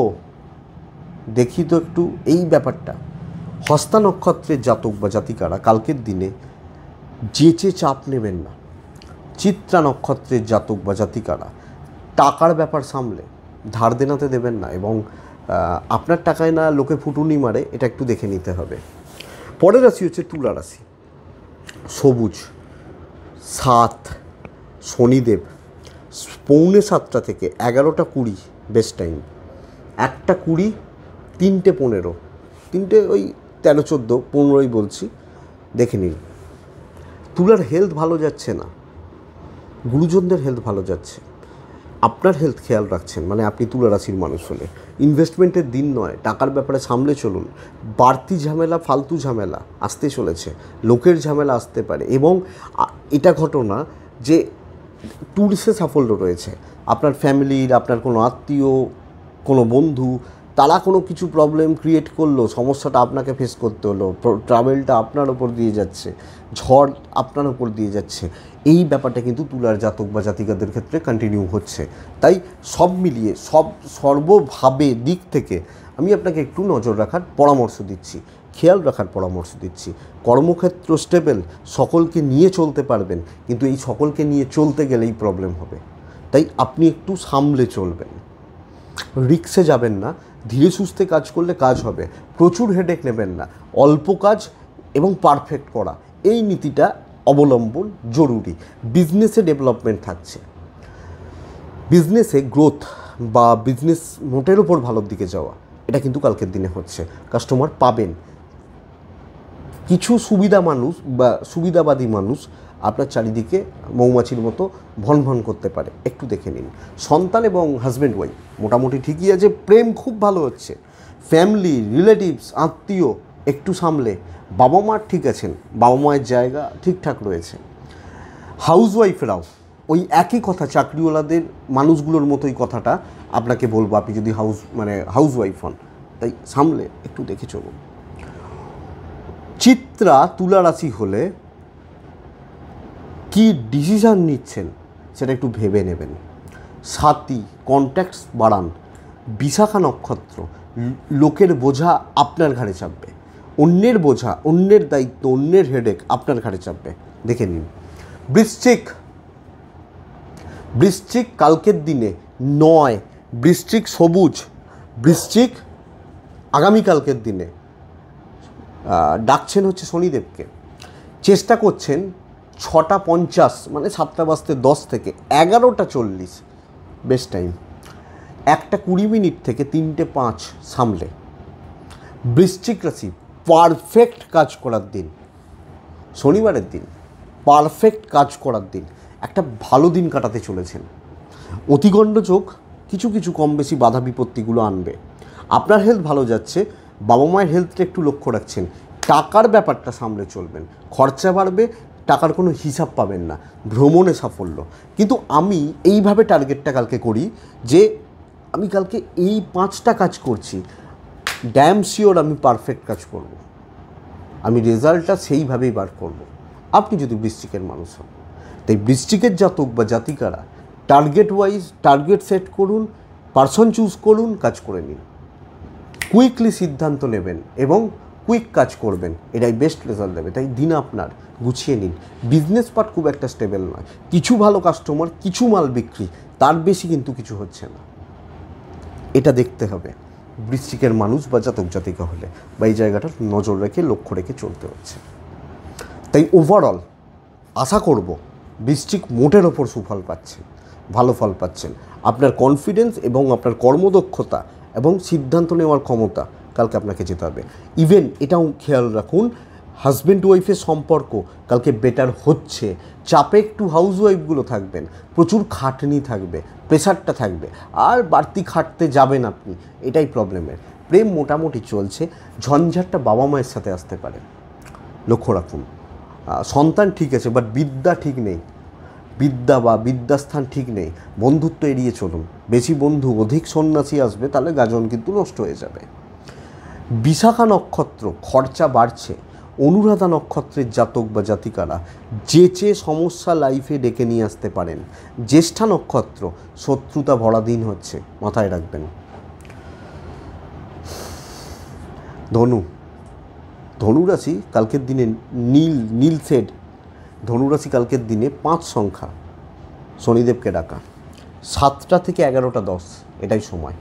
দেখি তো একটু এই ব্যাপারটা হস্তা নক্ষত্রের জাতক বা জাতিকারা কালকের দিনে যেচে চাপ নেবেন না চিত্রা নক্ষত্রের জাতক বা জাতিকারা টাকার ব্যাপার সামলে ধার দেনাতে দেবেন না এবং আপনার টাকায় না লোকে ফুটুনি মারে এটা একটু দেখে নিতে হবে পরের রাশি হচ্ছে তুলা রাশি সবুজ সাত শনিদেব পৌনে সাতটা থেকে এগারোটা কুড়ি বেস্ট টাইম একটা কুড়ি তিনটে পনেরো তিনটে ওই তেরো চোদ্দো পনেরোই বলছি দেখে নিন তুলার হেলথ ভালো যাচ্ছে না গুরুজনদের হেলথ ভালো যাচ্ছে আপনার হেলথ খেয়াল রাখছেন মানে আপনি তুলা রাশির মানুষ হলে ইনভেস্টমেন্টের দিন নয় টাকার ব্যাপারে সামলে চলুন বাড়তি ঝামেলা ফালতু ঝামেলা আসতে চলেছে লোকের ঝামেলা আসতে পারে এবং এটা ঘটনা যে ট্যুরসে সাফল্য রয়েছে আপনার ফ্যামিলির আপনার কোনো আত্মীয় কোনো বন্ধু তারা কোনো কিছু প্রবলেম ক্রিয়েট করলো সমস্যাটা আপনাকে ফেস করতে হলো ট্রাভেলটা আপনার ওপর দিয়ে যাচ্ছে ঝড় আপনার ওপর দিয়ে যাচ্ছে এই ব্যাপারটা কিন্তু তুলার জাতক বা জাতিকাদের ক্ষেত্রে কন্টিনিউ হচ্ছে তাই সব মিলিয়ে সব সর্বভাবে দিক থেকে আমি আপনাকে একটু নজর রাখার পরামর্শ দিচ্ছি খেয়াল রাখার পরামর্শ দিচ্ছি কর্মক্ষেত্র স্টেবেল সকলকে নিয়ে চলতে পারবেন কিন্তু এই সকলকে নিয়ে চলতে গেলেই প্রবলেম হবে তাই আপনি একটু সামলে চলবেন রিক্সে যাবেন না ধীরে সুস্থে কাজ করলে কাজ হবে প্রচুর হেডেক নেবেন না অল্প কাজ এবং পারফেক্ট করা এই নীতিটা অবলম্বন জরুরি বিজনেসে ডেভেলপমেন্ট থাকছে বিজনেসে গ্রোথ বা বিজনেস মোটের ওপর ভালোর দিকে যাওয়া এটা কিন্তু কালকের দিনে হচ্ছে কাস্টমার পাবেন কিছু সুবিধা মানুষ বা সুবিধাবাদী মানুষ আপনার চারিদিকে মৌমাছির মতো ভন ভন করতে পারে একটু দেখে নিন সন্তান এবং হাজব্যান্ড ওয়াইফ মোটামুটি ঠিকই আছে প্রেম খুব ভালো হচ্ছে ফ্যামিলি রিলেটিভস আত্মীয় একটু সামলে বাবা মা ঠিক আছেন বাবা মায়ের জায়গা ঠিকঠাক রয়েছে হাউস ওয়াইফেরাও ওই একই কথা চাকরিওয়ালাদের মানুষগুলোর মতোই কথাটা আপনাকে বলবো আপনি যদি হাউস মানে হাউস ওয়াইফ হন তাই সামলে একটু দেখে চলুন চিত্রা তুলারাশি হলে কি ডিসিশান নিচ্ছেন সেটা একটু ভেবে নেবেন সাতি কন্ট্যাক্টস বাড়ান বিশাখা নক্ষত্র লোকের বোঝা আপনার ঘাড়ে চাপবে অন্যের বোঝা অন্যের দায়িত্ব অন্যের হেডেক আপনার ঘাড়ে চাপবে দেখে নিন বৃশ্চিক বৃশ্চিক কালকের দিনে নয় বৃশ্চিক সবুজ বৃশ্চিক আগামীকালকের দিনে ডাকছেন হচ্ছে শনিদেবকে চেষ্টা করছেন ছটা পঞ্চাশ মানে সাতটা বাজতে দশ থেকে এগারোটা চল্লিশ বেস্ট টাইম একটা কুড়ি মিনিট থেকে তিনটে পাঁচ সামলে বৃশ্চিক রাশি পারফেক্ট কাজ করার দিন শনিবারের দিন পারফেক্ট কাজ করার দিন একটা ভালো দিন কাটাতে চলেছেন অতিগণ্ড চোখ কিছু কিছু কম বেশি বাধা বিপত্তিগুলো আনবে আপনার হেলথ ভালো যাচ্ছে বাবা মায়ের হেলথটা একটু লক্ষ্য রাখছেন টাকার ব্যাপারটা সামলে চলবেন খরচা বাড়বে টাকার কোনো হিসাব পাবেন না ভ্রমণে সাফল্য কিন্তু আমি এইভাবে টার্গেটটা কালকে করি যে আমি কালকে এই পাঁচটা কাজ করছি ড্যাম শিওর আমি পারফেক্ট কাজ করব। আমি রেজাল্টটা সেইভাবেই বার করব। আপনি যদি বৃষ্টিকের মানুষ হন তাই বৃষ্টিকের জাতক বা জাতিকারা টার্গেট ওয়াইজ টার্গেট সেট করুন পার্সন চুজ করুন কাজ করে নিন কুইকলি সিদ্ধান্ত নেবেন এবং কুইক কাজ করবেন এটাই বেস্ট রেজাল্ট দেবে তাই দিন আপনার গুছিয়ে নিন বিজনেস পার্ট খুব একটা স্টেবল নয় কিছু ভালো কাস্টমার কিছু মাল বিক্রি তার বেশি কিন্তু কিছু হচ্ছে না এটা দেখতে হবে বৃষ্টিকের মানুষ বা জাতক জাতিকা হলে বা এই জায়গাটা নজর রেখে লক্ষ্য রেখে চলতে হচ্ছে তাই ওভারঅল আশা করব বৃষ্টিক মোটের ওপর সুফল পাচ্ছেন ভালো ফল পাচ্ছেন আপনার কনফিডেন্স এবং আপনার কর্মদক্ষতা এবং সিদ্ধান্ত নেওয়ার ক্ষমতা কালকে আপনাকে যেতে হবে ইভেন এটাও খেয়াল রাখুন হাজব্যান্ড ওয়াইফের সম্পর্ক কালকে বেটার হচ্ছে চাপে একটু হাউস ওয়াইফগুলো থাকবেন প্রচুর খাটনি থাকবে প্রেশারটা থাকবে আর বাড়তি খাটতে যাবেন আপনি এটাই প্রবলেমের প্রেম মোটামুটি চলছে ঝঞ্ঝাটটা বাবা মায়ের সাথে আসতে পারে লক্ষ্য রাখুন সন্তান ঠিক আছে বাট বিদ্যা ঠিক নেই বিদ্যা বা বিদ্যাস্থান ঠিক নেই বন্ধুত্ব এড়িয়ে চলুন বেশি বন্ধু অধিক সন্ন্যাসী আসবে তাহলে গাজন কিন্তু নষ্ট হয়ে যাবে বিশাখা নক্ষত্র খরচা বাড়ছে অনুরাধা নক্ষত্রের জাতক বা জাতিকারা যে চে সমস্যা লাইফে ডেকে নিয়ে আসতে পারেন জ্যেষ্ঠা নক্ষত্র শত্রুতা ভরাধীন হচ্ছে মাথায় রাখবেন ধনু ধনুরাশি কালকের দিনে নীল নীল শেড ধনুরাশি কালকের দিনে পাঁচ সংখ্যা শনিদেবকে ডাকা সাতটা থেকে এগারোটা দশ এটাই সময়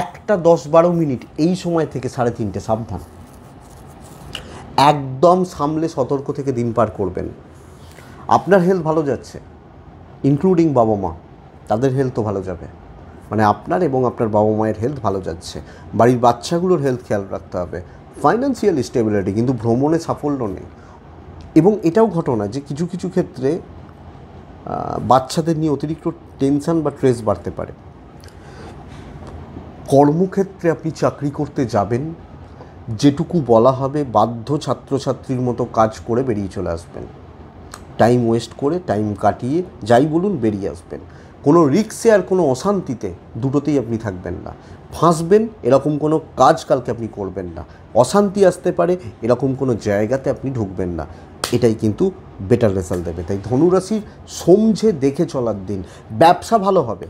একটা দশ বারো মিনিট এই সময় থেকে সাড়ে তিনটে সাবধান একদম সামলে সতর্ক থেকে দিন পার করবেন আপনার হেলথ ভালো যাচ্ছে ইনক্লুডিং বাবা মা তাদের হেলথও ভালো যাবে মানে আপনার এবং আপনার বাবা মায়ের হেলথ ভালো যাচ্ছে বাড়ির বাচ্চাগুলোর হেলথ খেয়াল রাখতে হবে ফাইন্যান্সিয়াল স্টেবিলিটি কিন্তু ভ্রমণে সাফল্য নেই এবং এটাও ঘটনা যে কিছু কিছু ক্ষেত্রে বাচ্চাদের নিয়ে অতিরিক্ত টেনশান বা ট্রেস বাড়তে পারে কর্মক্ষেত্রে আপনি চাকরি করতে যাবেন যেটুকু বলা হবে বাধ্য ছাত্রছাত্রীর মতো কাজ করে বেরিয়ে চলে আসবেন টাইম ওয়েস্ট করে টাইম কাটিয়ে যাই বলুন বেরিয়ে আসবেন কোনো রিক্সে আর কোনো অশান্তিতে দুটোতেই আপনি থাকবেন না ফাঁসবেন এরকম কোনো কাজ কালকে আপনি করবেন না অশান্তি আসতে পারে এরকম কোনো জায়গাতে আপনি ঢুকবেন না এটাই কিন্তু বেটার রেজাল্ট দেবে তাই ধনুরাশির সমঝে দেখে চলার দিন ব্যবসা ভালো হবে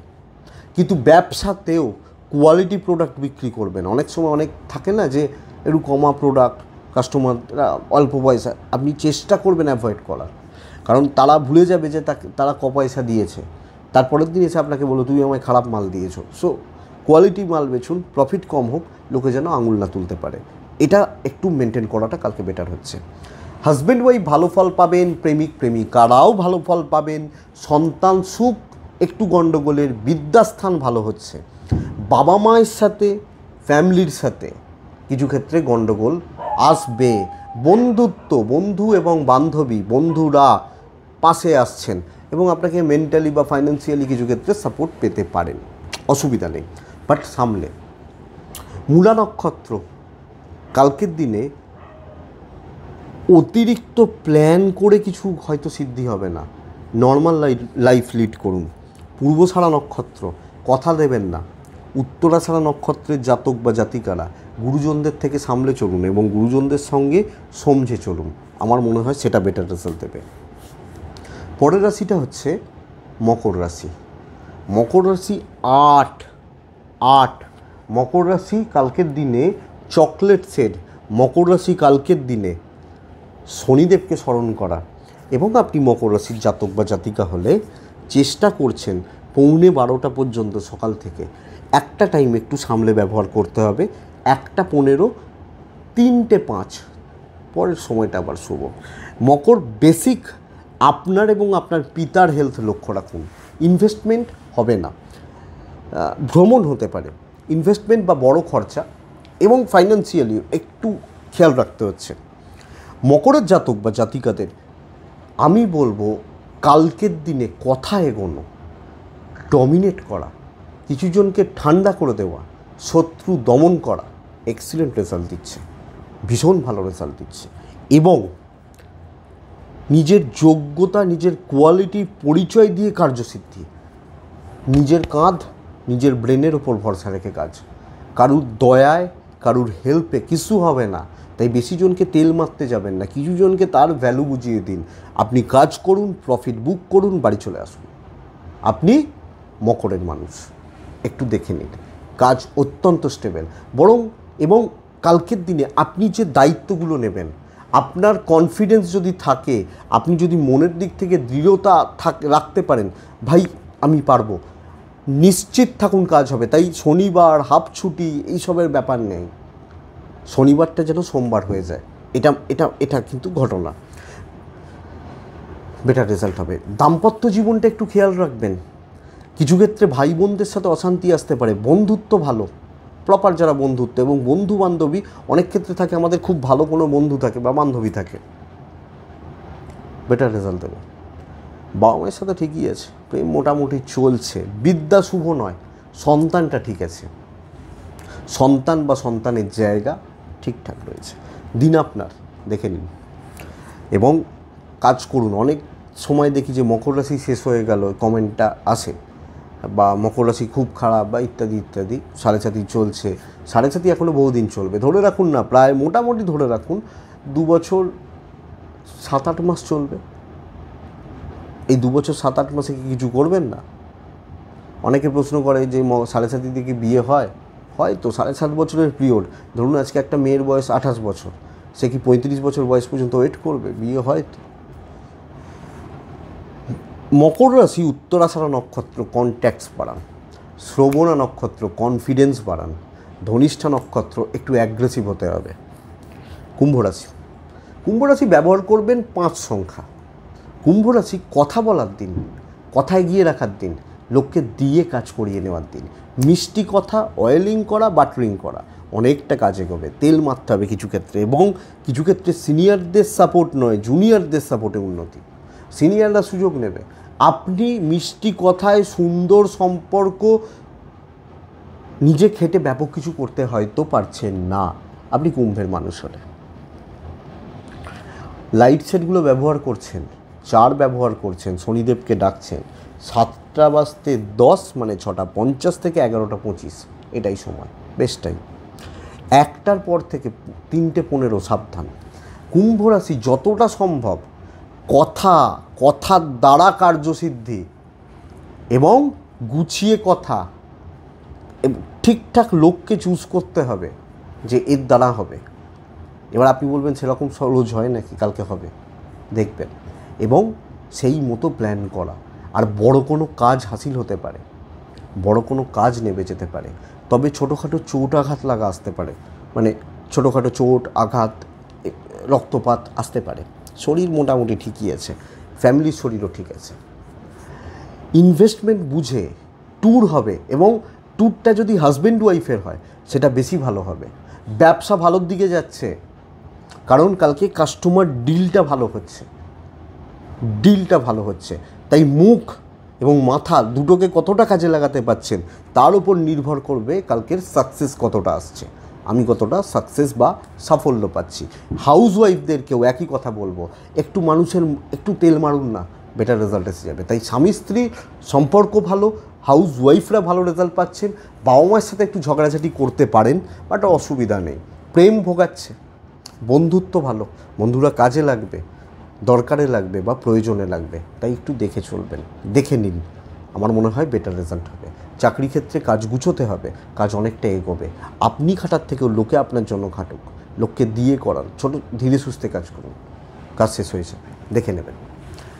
কিন্তু ব্যবসাতেও কোয়ালিটি প্রোডাক্ট বিক্রি করবেন অনেক সময় অনেক থাকে না যে একটু কমা প্রোডাক্ট কাস্টমাররা অল্প পয়সা আপনি চেষ্টা করবেন অ্যাভয়েড করার কারণ তারা ভুলে যাবে যে তারা ক পয়সা দিয়েছে তারপরের দিন এসে আপনাকে বলো তুমি আমায় খারাপ মাল দিয়েছো সো কোয়ালিটি মাল বেছুন প্রফিট কম হোক লোকে যেন আঙুল না তুলতে পারে এটা একটু মেনটেন করাটা কালকে বেটার হচ্ছে হাজব্যান্ড ওয়াইফ ভালো ফল পাবেন প্রেমিক প্রেমিকারাও ভালো ফল পাবেন সন্তান সুখ একটু গণ্ডগোলের বিদ্যাস্থান ভালো হচ্ছে বাবা মায়ের সাথে ফ্যামিলির সাথে কিছু ক্ষেত্রে গণ্ডগোল আসবে বন্ধুত্ব বন্ধু এবং বান্ধবী বন্ধুরা পাশে আসছেন এবং আপনাকে মেন্টালি বা ফাইন্যান্সিয়ালি কিছু ক্ষেত্রে সাপোর্ট পেতে পারেন অসুবিধা নেই বাট সামলে মূলা নক্ষত্র কালকের দিনে অতিরিক্ত প্ল্যান করে কিছু হয়তো সিদ্ধি হবে না নর্মাল লাইফ লিড করুন পূর্ব নক্ষত্র কথা দেবেন না উত্তরা সারা নক্ষত্রের জাতক বা জাতিকারা গুরুজনদের থেকে সামলে চলুন এবং গুরুজনদের সঙ্গে সমঝে চলুন আমার মনে হয় সেটা বেটার রেজাল্ট দেবে পরের রাশিটা হচ্ছে মকর রাশি মকর রাশি আট আট মকর রাশি কালকের দিনে চকলেট সেট মকর রাশি কালকের দিনে শনিদেবকে স্মরণ করা এবং আপনি মকর রাশির জাতক বা জাতিকা হলে চেষ্টা করছেন পৌনে বারোটা পর্যন্ত সকাল থেকে একটা টাইম একটু সামলে ব্যবহার করতে হবে একটা পনেরো তিনটে পাঁচ পরের সময়টা আবার শুভ মকর বেসিক আপনার এবং আপনার পিতার হেলথ লক্ষ্য রাখুন ইনভেস্টমেন্ট হবে না ভ্রমণ হতে পারে ইনভেস্টমেন্ট বা বড় খরচা এবং ফাইন্যান্সিয়ালি একটু খেয়াল রাখতে হচ্ছে মকরের জাতক বা জাতিকাদের আমি বলবো কালকের দিনে কথা এগোনো ডমিনেট করা কিছু জনকে ঠান্ডা করে দেওয়া শত্রু দমন করা এক্সিলেন্ট রেজাল্ট দিচ্ছে ভীষণ ভালো রেজাল্ট দিচ্ছে এবং নিজের যোগ্যতা নিজের কোয়ালিটি পরিচয় দিয়ে কার্যসিদ্ধি নিজের কাঁধ নিজের ব্রেনের ওপর ভরসা রেখে কাজ কারুর দয়ায় কারুর হেল্পে কিছু হবে না তাই বেশি জনকে তেল মারতে যাবেন না কিছু জনকে তার ভ্যালু বুঝিয়ে দিন আপনি কাজ করুন প্রফিট বুক করুন বাড়ি চলে আসুন আপনি মকরের মানুষ একটু দেখে নিন কাজ অত্যন্ত স্টেবেল বরং এবং কালকের দিনে আপনি যে দায়িত্বগুলো নেবেন আপনার কনফিডেন্স যদি থাকে আপনি যদি মনের দিক থেকে দৃঢ়তা থাক রাখতে পারেন ভাই আমি পারবো নিশ্চিত থাকুন কাজ হবে তাই শনিবার হাফ ছুটি এইসবের ব্যাপার নেই শনিবারটা যেন সোমবার হয়ে যায় এটা এটা এটা কিন্তু ঘটনা বেটার রেজাল্ট হবে দাম্পত্য জীবনটা একটু খেয়াল রাখবেন কিছু ক্ষেত্রে ভাই বোনদের সাথে অশান্তি আসতে পারে বন্ধুত্ব ভালো প্রপার যারা বন্ধুত্ব এবং বন্ধু বান্ধবী অনেক ক্ষেত্রে থাকে আমাদের খুব ভালো কোনো বন্ধু থাকে বা বান্ধবী থাকে বেটার রেজাল্ট দেবে বাবা মায়ের সাথে ঠিকই আছে প্রেম মোটামুটি চলছে বিদ্যা শুভ নয় সন্তানটা ঠিক আছে সন্তান বা সন্তানের জায়গা ঠিকঠাক রয়েছে দিন আপনার দেখে নিন এবং কাজ করুন অনেক সময় দেখি যে মকর রাশি শেষ হয়ে গেল কমেন্টটা আসে বা মকর রাশি খুব খারাপ বা ইত্যাদি ইত্যাদি সাড়ে সাতি চলছে সাড়ে সাতি এখনও বহুদিন চলবে ধরে রাখুন না প্রায় মোটামুটি ধরে রাখুন দু বছর সাত আট মাস চলবে এই দু বছর সাত আট মাসে কি কিছু করবেন না অনেকে প্রশ্ন করে যে সাড়ে সাতি থেকে বিয়ে হয় হয়তো সাড়ে সাত বছরের পিরিয়ড ধরুন আজকে একটা মেয়ের বয়স আঠাশ বছর সে কি পঁয়ত্রিশ বছর বয়স পর্যন্ত ওয়েট করবে বিয়ে হয়তো মকর রাশি উত্তরাষাঢ়া নক্ষত্র কন্ট্যাক্টস বাড়ান শ্রবণা নক্ষত্র কনফিডেন্স বাড়ান ধনিষ্ঠা নক্ষত্র একটু অ্যাগ্রেসিভ হতে হবে কুম্ভ রাশি কুম্ভ রাশি ব্যবহার করবেন পাঁচ সংখ্যা কুম্ভ রাশি কথা বলার দিন কথায় গিয়ে রাখার দিন লোককে দিয়ে কাজ করিয়ে নেওয়ার দিন মিষ্টি কথা অয়েলিং করা বাটলিং করা অনেকটা কাজে এগোবে তেল মারতে হবে কিছু ক্ষেত্রে এবং কিছু ক্ষেত্রে সিনিয়রদের সাপোর্ট নয় জুনিয়রদের সাপোর্টে উন্নতি সিনিয়ররা সুযোগ নেবে আপনি মিষ্টি কথায় সুন্দর সম্পর্ক নিজে খেটে ব্যাপক কিছু করতে হয়তো পারছেন না আপনি কুম্ভের মানুষ হলে লাইট সেটগুলো ব্যবহার করছেন চার ব্যবহার করছেন শনিদেবকে ডাকছেন সাত আটটা বাজতে দশ মানে ছটা পঞ্চাশ থেকে এগারোটা পঁচিশ এটাই সময় বেশ টাইম একটার পর থেকে তিনটে পনেরো সাবধান কুম্ভ রাশি যতটা সম্ভব কথা কথার দ্বারা কার্যসিদ্ধি এবং গুছিয়ে কথা ঠিকঠাক লোককে চুজ করতে হবে যে এর দ্বারা হবে এবার আপনি বলবেন সেরকম সহজ হয় নাকি কালকে হবে দেখবেন এবং সেই মতো প্ল্যান করা আর বড় কোনো কাজ হাসিল হতে পারে বড় কোনো কাজ নেবে যেতে পারে তবে ছোটোখাটো চোট আঘাত লাগা আসতে পারে মানে ছোটোখাটো চোট আঘাত রক্তপাত আসতে পারে শরীর মোটামুটি ঠিকই আছে ফ্যামিলির শরীরও ঠিক আছে ইনভেস্টমেন্ট বুঝে ট্যুর হবে এবং ট্যুরটা যদি হাজব্যান্ড ওয়াইফের হয় সেটা বেশি ভালো হবে ব্যবসা ভালোর দিকে যাচ্ছে কারণ কালকে কাস্টমার ডিলটা ভালো হচ্ছে ডিলটা ভালো হচ্ছে তাই মুখ এবং মাথা দুটোকে কতটা কাজে লাগাতে পাচ্ছেন তার উপর নির্ভর করবে কালকের সাকসেস কতটা আসছে আমি কতটা সাকসেস বা সাফল্য পাচ্ছি হাউস ওয়াইফদেরকেও একই কথা বলবো একটু মানুষের একটু তেল মারুন না বেটার রেজাল্ট এসে যাবে তাই স্বামী স্ত্রী সম্পর্ক ভালো হাউস ওয়াইফরা ভালো রেজাল্ট পাচ্ছেন বাবা মায়ের সাথে একটু ঝগড়াঝাটি করতে পারেন বাট অসুবিধা নেই প্রেম ভোগাচ্ছে বন্ধুত্ব ভালো বন্ধুরা কাজে লাগবে দরকারে লাগবে বা প্রয়োজনে লাগবে তাই একটু দেখে চলবেন দেখে নিন আমার মনে হয় বেটার রেজাল্ট হবে চাকরি ক্ষেত্রে কাজ গুছোতে হবে কাজ অনেকটা এগোবে আপনি খাটার থেকেও লোকে আপনার জন্য খাটুক লোককে দিয়ে করান ছোট ধীরে সুস্থে কাজ করুন কাজ শেষ হয়ে যাবে দেখে নেবেন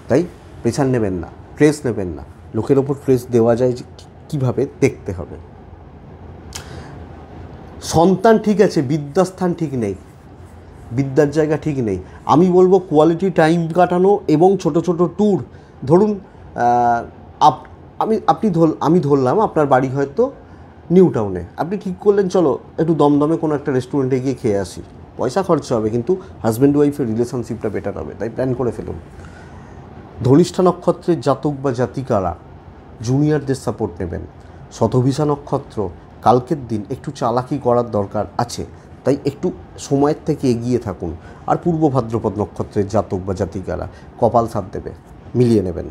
তাই প্রেশার নেবেন না প্রেস নেবেন না লোকের ওপর প্রেস দেওয়া যায় কিভাবে দেখতে হবে সন্তান ঠিক আছে বিদ্যাস্থান ঠিক নেই বিদ্যার জায়গা ঠিক নেই আমি বলবো কোয়ালিটি টাইম কাটানো এবং ছোট ছোট ট্যুর ধরুন আপ আমি আপনি ধর আমি ধরলাম আপনার বাড়ি হয়তো নিউ টাউনে আপনি ঠিক করলেন চলো একটু দমদমে কোনো একটা রেস্টুরেন্টে গিয়ে খেয়ে আসি পয়সা খরচা হবে কিন্তু হাজব্যান্ড ওয়াইফের রিলেশনশিপটা বেটার হবে তাই প্ল্যান করে ফেলুন ধনিষ্ঠা নক্ষত্রের জাতক বা জাতিকারা জুনিয়রদের সাপোর্ট নেবেন শতভিসা নক্ষত্র কালকের দিন একটু চালাকি করার দরকার আছে তাই একটু সময়ের থেকে এগিয়ে থাকুন আর পূর্ব ভাদ্রপদ নক্ষত্রের জাতক বা জাতিকারা কপাল সাথ দেবে মিলিয়ে নেবেন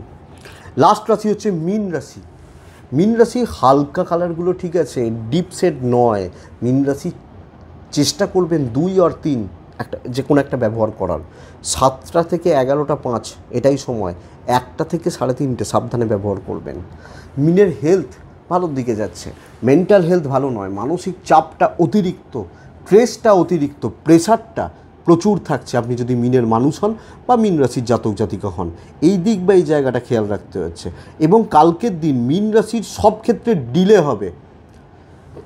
লাস্ট রাশি হচ্ছে মিন রাশি মিন রাশি হালকা কালারগুলো ঠিক আছে ডিপ সেট নয় মিন রাশি চেষ্টা করবেন দুই আর তিন একটা যে কোনো একটা ব্যবহার করার সাতটা থেকে এগারোটা পাঁচ এটাই সময় একটা থেকে সাড়ে তিনটে সাবধানে ব্যবহার করবেন মিনের হেলথ ভালোর দিকে যাচ্ছে মেন্টাল হেলথ ভালো নয় মানসিক চাপটা অতিরিক্ত স্ট্রেসটা অতিরিক্ত প্রেশারটা প্রচুর থাকছে আপনি যদি মিনের মানুষ হন বা মিন রাশির জাতক জাতিকা হন এই দিক বা এই জায়গাটা খেয়াল রাখতে হচ্ছে এবং কালকের দিন মিন রাশির সব ক্ষেত্রে ডিলে হবে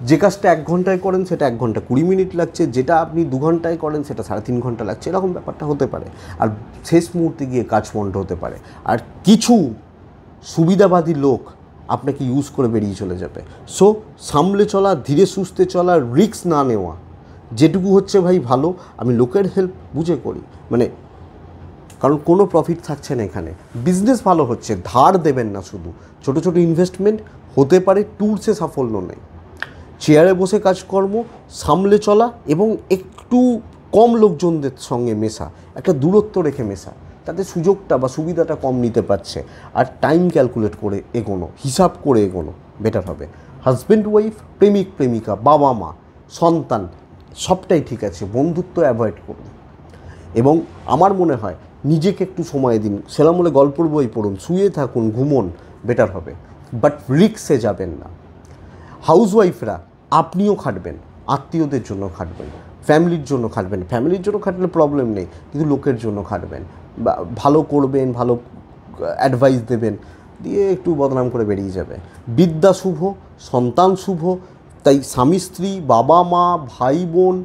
যে কাজটা এক ঘন্টায় করেন সেটা এক ঘন্টা কুড়ি মিনিট লাগছে যেটা আপনি দু ঘন্টায় করেন সেটা সাড়ে তিন ঘন্টা লাগছে এরকম ব্যাপারটা হতে পারে আর শেষ মুহূর্তে গিয়ে কাজ বন্ধ হতে পারে আর কিছু সুবিধাবাদী লোক আপনাকে ইউজ করে বেরিয়ে চলে যাবে সো সামলে চলা ধীরে সুস্থে চলা রিক্স না নেওয়া যেটুকু হচ্ছে ভাই ভালো আমি লোকের হেল্প বুঝে করি মানে কারণ কোনো প্রফিট থাকছে না এখানে বিজনেস ভালো হচ্ছে ধার দেবেন না শুধু ছোট ছোট ইনভেস্টমেন্ট হতে পারে ট্যুরসে সাফল্য নেই চেয়ারে বসে কাজকর্ম সামলে চলা এবং একটু কম লোকজনদের সঙ্গে মেশা একটা দূরত্ব রেখে মেশা তাতে সুযোগটা বা সুবিধাটা কম নিতে পারছে আর টাইম ক্যালকুলেট করে এগোনো হিসাব করে এগোনো বেটার হবে হাজব্যান্ড ওয়াইফ প্রেমিক প্রেমিকা বাবা মা সন্তান সবটাই ঠিক আছে বন্ধুত্ব অ্যাভয়েড করুন এবং আমার মনে হয় নিজেকে একটু সময় দিন সেলামলে গল্পর বই পড়ুন শুয়ে থাকুন ঘুমন বেটার হবে বাট রিক্সে যাবেন না হাউসওয়াইফরা আপনিও খাটবেন আত্মীয়দের জন্য খাটবেন ফ্যামিলির জন্য খাটবেন ফ্যামিলির জন্য খাটলে প্রবলেম নেই কিন্তু লোকের জন্য খাটবেন ভালো করবেন ভালো অ্যাডভাইস দেবেন দিয়ে একটু বদনাম করে বেরিয়ে যাবে বিদ্যা শুভ সন্তান শুভ তাই স্বামী স্ত্রী বাবা মা ভাই বোন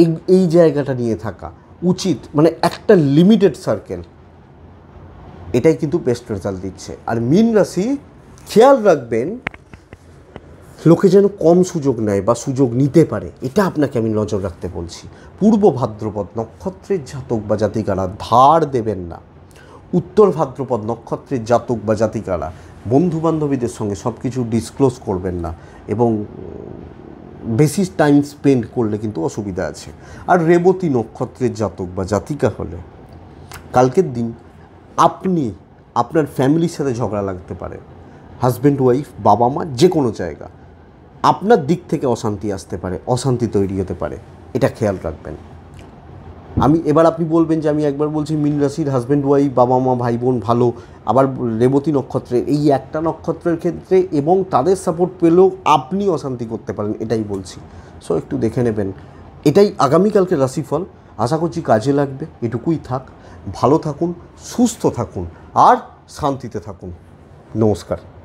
এই এই জায়গাটা নিয়ে থাকা উচিত মানে একটা লিমিটেড সার্কেল এটাই কিন্তু বেস্ট রেজাল্ট দিচ্ছে আর মিন রাশি খেয়াল রাখবেন লোকে যেন কম সুযোগ নেয় বা সুযোগ নিতে পারে এটা আপনাকে আমি নজর রাখতে বলছি পূর্ব ভাদ্রপদ নক্ষত্রের জাতক বা জাতিকারা ধার দেবেন না উত্তর ভাদ্রপদ নক্ষত্রের জাতক বা জাতিকারা বন্ধু বান্ধবীদের সঙ্গে সব কিছু ডিসক্লোজ করবেন না এবং বেশি টাইম স্পেন্ড করলে কিন্তু অসুবিধা আছে আর রেবতী নক্ষত্রের জাতক বা জাতিকা হলে কালকের দিন আপনি আপনার ফ্যামিলির সাথে ঝগড়া লাগতে পারে হাজব্যান্ড ওয়াইফ বাবা মা যে কোনো জায়গা আপনার দিক থেকে অশান্তি আসতে পারে অশান্তি তৈরি হতে পারে এটা খেয়াল রাখবেন আমি এবার আপনি বলবেন যে আমি একবার বলছি মিন রাশির হাজব্যান্ড ওয়াইফ বাবা মা ভাই বোন ভালো আবার রেবতী নক্ষত্রের এই একটা নক্ষত্রের ক্ষেত্রে এবং তাদের সাপোর্ট পেলেও আপনি অশান্তি করতে পারেন এটাই বলছি সো একটু দেখে নেবেন এটাই আগামীকালকে রাশিফল আশা করছি কাজে লাগবে এটুকুই থাক ভালো থাকুন সুস্থ থাকুন আর শান্তিতে থাকুন নমস্কার